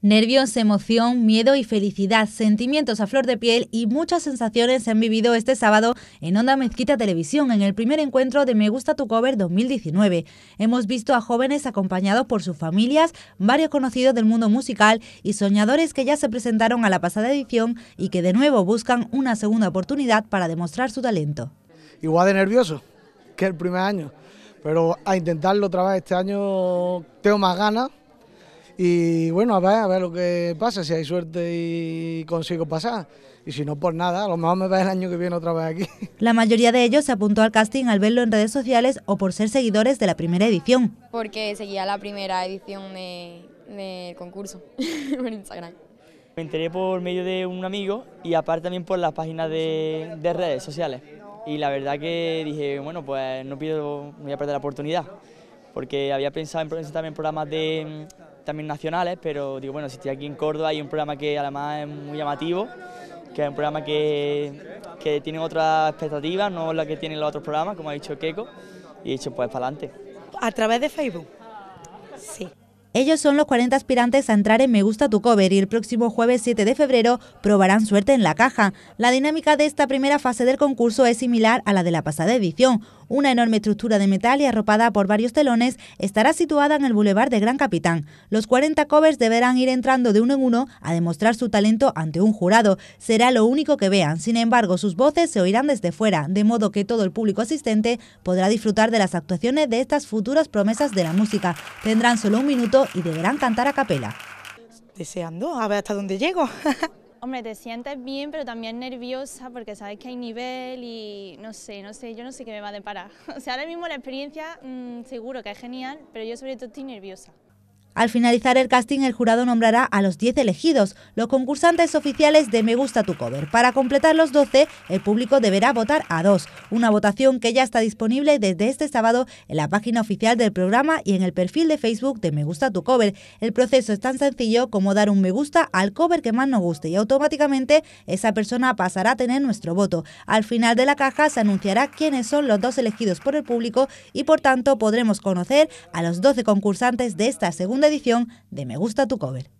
Nervios, emoción, miedo y felicidad, sentimientos a flor de piel y muchas sensaciones se han vivido este sábado en Onda Mezquita Televisión en el primer encuentro de Me Gusta Tu Cover 2019. Hemos visto a jóvenes acompañados por sus familias, varios conocidos del mundo musical y soñadores que ya se presentaron a la pasada edición y que de nuevo buscan una segunda oportunidad para demostrar su talento. Igual de nervioso que el primer año, pero a intentarlo otra vez este año tengo más ganas y bueno, a ver, a ver lo que pasa, si hay suerte y consigo pasar. Y si no, por pues nada, a lo mejor me va el año que viene otra vez aquí. La mayoría de ellos se apuntó al casting al verlo en redes sociales o por ser seguidores de la primera edición. Porque seguía la primera edición del de concurso en Instagram. Me enteré por medio de un amigo y aparte también por las páginas de, de redes sociales. Y la verdad que dije, bueno, pues no, pido, no voy a perder la oportunidad porque había pensado en presentarme en programas de, también nacionales, pero digo, bueno, si estoy aquí en Córdoba hay un programa que además es muy llamativo, que es un programa que, tiene otras expectativas, no la que tienen los otros programas, como ha dicho Keiko, y he dicho, pues para adelante. ¿A través de Facebook? Sí. Ellos son los 40 aspirantes a entrar en Me Gusta Tu Cover y el próximo jueves 7 de febrero probarán suerte en la caja. La dinámica de esta primera fase del concurso es similar a la de la pasada edición. Una enorme estructura de metal y arropada por varios telones estará situada en el bulevar de Gran Capitán. Los 40 covers deberán ir entrando de uno en uno a demostrar su talento ante un jurado. Será lo único que vean. Sin embargo, sus voces se oirán desde fuera, de modo que todo el público asistente podrá disfrutar de las actuaciones de estas futuras promesas de la música. Tendrán solo un minuto y deberán cantar a capela. Deseando, a ver hasta dónde llego. Hombre, te sientes bien, pero también nerviosa porque sabes que hay nivel y no sé, no sé, yo no sé qué me va a deparar. O sea, ahora mismo la experiencia mm, seguro que es genial, pero yo sobre todo estoy nerviosa. Al finalizar el casting, el jurado nombrará a los 10 elegidos, los concursantes oficiales de Me Gusta Tu Cover. Para completar los 12, el público deberá votar a dos, una votación que ya está disponible desde este sábado en la página oficial del programa y en el perfil de Facebook de Me Gusta Tu Cover. El proceso es tan sencillo como dar un me gusta al cover que más nos guste y automáticamente esa persona pasará a tener nuestro voto. Al final de la caja se anunciará quiénes son los dos elegidos por el público y por tanto podremos conocer a los 12 concursantes de esta segunda edición de Me Gusta Tu Cover.